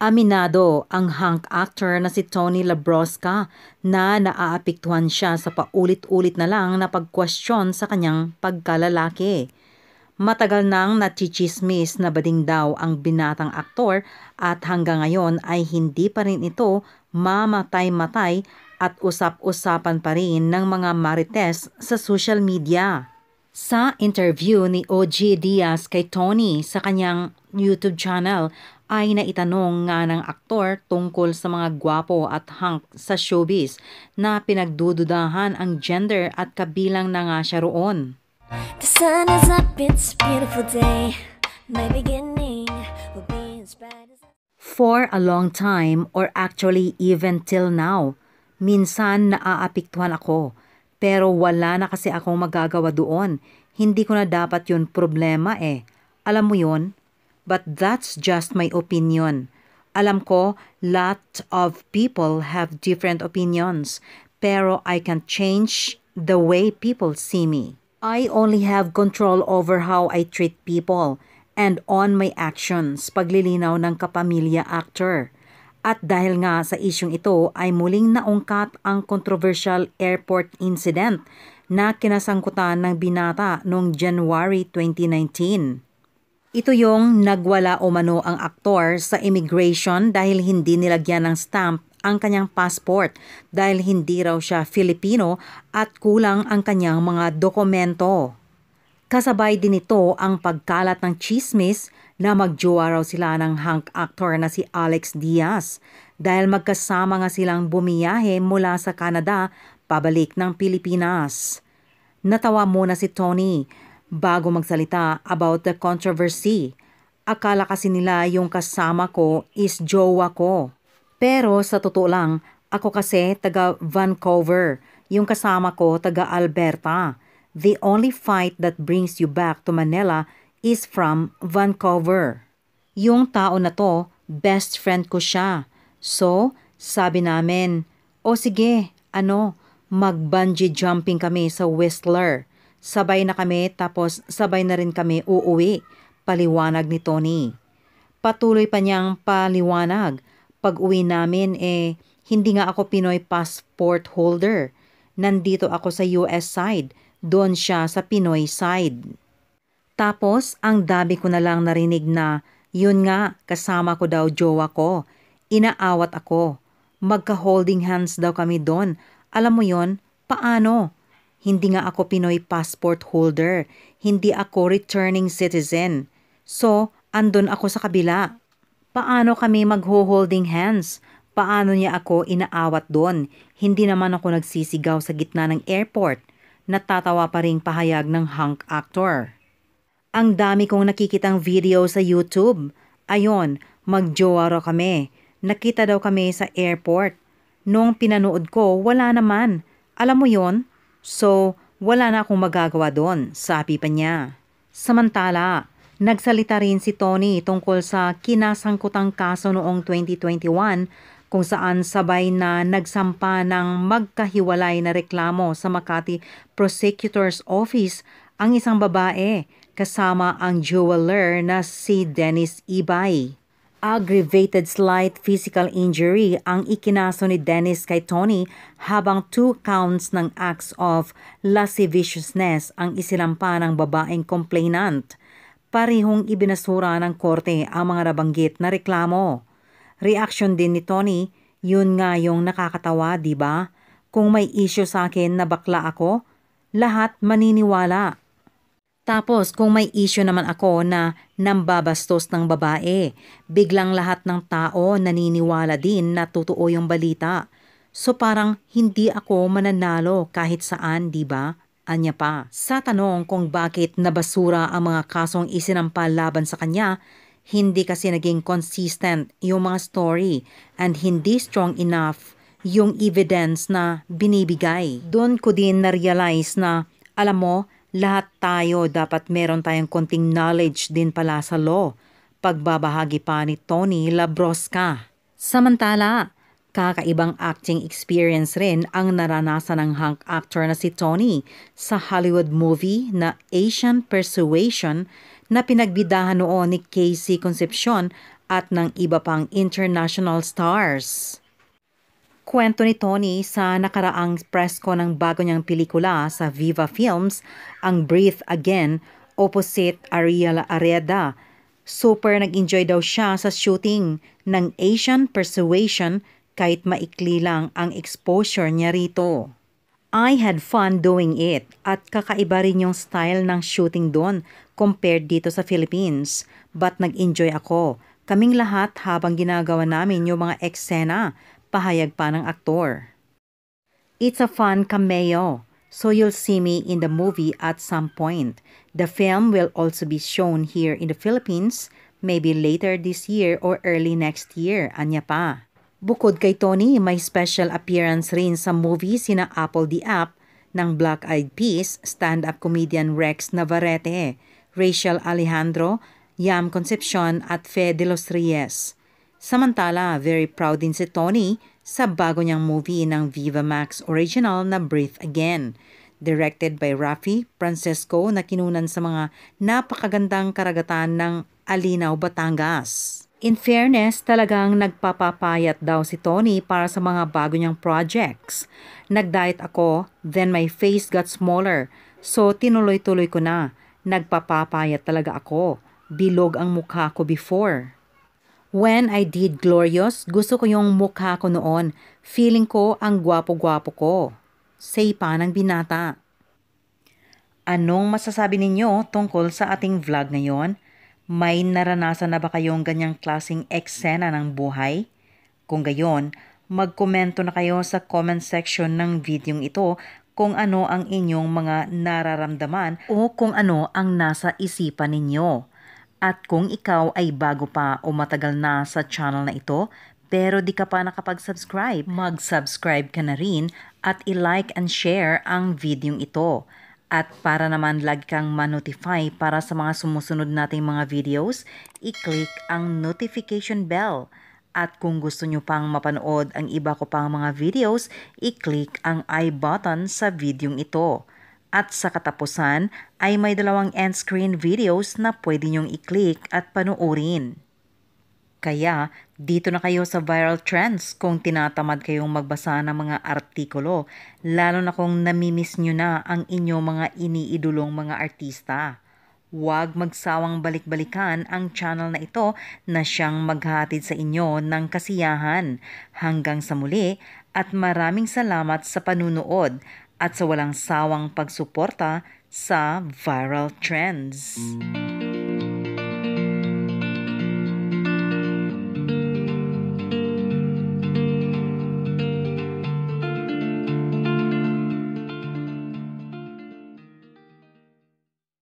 Aminado ang hunk actor na si Tony Labrosca na naaapektuhan siya sa paulit-ulit na lang na pagkwestiyon sa kanyang pagkalalaki. Matagal nang natchichismis na bading daw ang binatang aktor at hanggang ngayon ay hindi pa rin ito mamatay-matay at usap-usapan pa rin ng mga marites sa social media. Sa interview ni OG Diaz kay Tony sa kanyang YouTube channel ay naitanong nga ng aktor tungkol sa mga gwapo at hunk sa showbiz na pinagdududahan ang gender at kabilang na nga siya roon. The sun is up, it's a beautiful day. My beginning will be as bright as... For a long time or actually even till now, minsan naaapiktuhan ako. Pero wala na kasi akong magagawa doon. Hindi ko na dapat yun problema eh. Alam mo yun? But that's just my opinion. Alam ko, lot of people have different opinions, pero I can change the way people see me. I only have control over how I treat people and on my actions, paglilinaw ng kapamilya actor. At dahil nga sa isyong ito ay muling naungkat ang controversial airport incident na kinasangkutan ng binata noong January 2019. Ito yung nagwala o mano ang aktor sa immigration dahil hindi nilagyan ng stamp ang kanyang passport dahil hindi raw siya Filipino at kulang ang kanyang mga dokumento. Kasabay din ito ang pagkalat ng chismis na magjowa raw sila ng hunk actor na si Alex Diaz dahil magkasama nga silang bumiyahe mula sa Canada pabalik ng Pilipinas. Natawa muna si Tony bago magsalita about the controversy. Akala kasi nila yung kasama ko is jowa ko. Pero sa totoo lang, ako kasi taga Vancouver. Yung kasama ko taga Alberta. The only fight that brings you back to Manila is from Vancouver. Yung tao na to, best friend ko siya. So, sabi namin, o sige, ano, mag-bungee jumping kami sa Whistler. Sabay na kami tapos sabay na rin kami uuwi, paliwanag ni Tony. Patuloy pa niyang paliwanag. Pag uwi namin eh, hindi nga ako Pinoy passport holder. Nandito ako sa US side, doon siya sa Pinoy side. Tapos ang dabi ko na lang narinig na, yun nga, kasama ko daw jowa ko. Inaawat ako. Magka-holding hands daw kami doon. Alam mo yon paano? Hindi nga ako Pinoy passport holder. Hindi ako returning citizen. So, andon ako sa kabila. Paano kami mag holding hands? Paano niya ako inaawat doon? Hindi naman ako nagsisigaw sa gitna ng airport. Natatawa pa rin pahayag ng hunk actor. Ang dami kong nakikitang video sa YouTube. Ayon, magjowa raw kami. Nakita daw kami sa airport. Noong pinanood ko, wala naman. Alam mo yon? So, wala na akong magagawa doon, sabi pa niya. Samantala, nagsalita rin si Tony tungkol sa kinasangkutang kaso noong 2021 kung saan sabay na nagsampa ng magkahiwalay na reklamo sa Makati Prosecutor's Office ang isang babae kasama ang jeweler na si Dennis Ibay aggravated slight physical injury ang ikinaso ni Dennis kay Tony habang two counts ng acts of lasciviousness ang isinampa ng babaeng complainant. Parihong ibinasura ng korte ang mga nabanggit na reklamo. Reaction din ni Tony, yun nga yung nakakatawa, di ba? Kung may issue sa akin na bakla ako, lahat maniniwala. Tapos kung may issue naman ako na nambabastos ng babae, biglang lahat ng tao naniniwala din na totoo yung balita. So parang hindi ako mananalo kahit saan, di ba? Anya pa. Sa tanong kung bakit nabasura ang mga kasong isinampal laban sa kanya, hindi kasi naging consistent yung mga story and hindi strong enough yung evidence na binibigay. Doon ko din na-realize na, alam mo, lahat tayo dapat meron tayong konting knowledge din pala sa law. Pagbabahagi pa ni Tony Labrosca. Samantala, kakaibang acting experience rin ang naranasan ng hunk actor na si Tony sa Hollywood movie na Asian Persuasion na pinagbidahan noon ni Casey Concepcion at ng iba pang international stars. Kwento ni Tony sa nakaraang presko ng bago niyang pelikula sa Viva Films, ang Breathe Again, opposite Ariel Areda. Super nag-enjoy daw siya sa shooting ng Asian Persuasion kahit maikli lang ang exposure niya rito. I had fun doing it at kakaiba rin yung style ng shooting doon compared dito sa Philippines. But nag-enjoy ako. Kaming lahat habang ginagawa namin yung mga eksena pahayag pa ng aktor. It's a fun cameo, so you'll see me in the movie at some point. The film will also be shown here in the Philippines, maybe later this year or early next year, anya pa. Bukod kay Tony, may special appearance rin sa movie sina Apple the App ng Black Eyed Peas, stand-up comedian Rex Navarrete, Rachel Alejandro, Yam Concepcion at Fe de los Reyes. Samantala, very proud din si Tony sa bago niyang movie ng Viva Max original na Breathe Again. Directed by Rafi Francesco na kinunan sa mga napakagandang karagatan ng Alinaw, Batangas. In fairness, talagang nagpapapayat daw si Tony para sa mga bago niyang projects. Nag-diet ako, then my face got smaller. So tinuloy-tuloy ko na. Nagpapapayat talaga ako. Bilog ang mukha ko before. When I did Glorious, gusto ko yung mukha ko noon. Feeling ko ang gwapo-gwapo ko. Say pa ng binata. Anong masasabi ninyo tungkol sa ating vlog ngayon? May naranasan na ba kayong ganyang klasing eksena ng buhay? Kung gayon, magkomento na kayo sa comment section ng video ito kung ano ang inyong mga nararamdaman o kung ano ang nasa isipan ninyo. At kung ikaw ay bago pa o matagal na sa channel na ito, pero di ka pa nakapag-subscribe, mag-subscribe ka na rin at i-like and share ang video ito. At para naman lagi kang ma-notify para sa mga sumusunod nating mga videos, i-click ang notification bell. At kung gusto nyo pang mapanood ang iba ko pang mga videos, i-click ang i button sa video ito. At sa katapusan ay may dalawang end screen videos na pwede nyong i-click at panuorin. Kaya dito na kayo sa viral trends kung tinatamad kayong magbasa ng mga artikulo, lalo na kung namimiss nyo na ang inyong mga iniidolong mga artista. Huwag magsawang balik-balikan ang channel na ito na siyang maghatid sa inyo ng kasiyahan. Hanggang sa muli at maraming salamat sa panunood at sa walang sawang pagsuporta sa viral trends.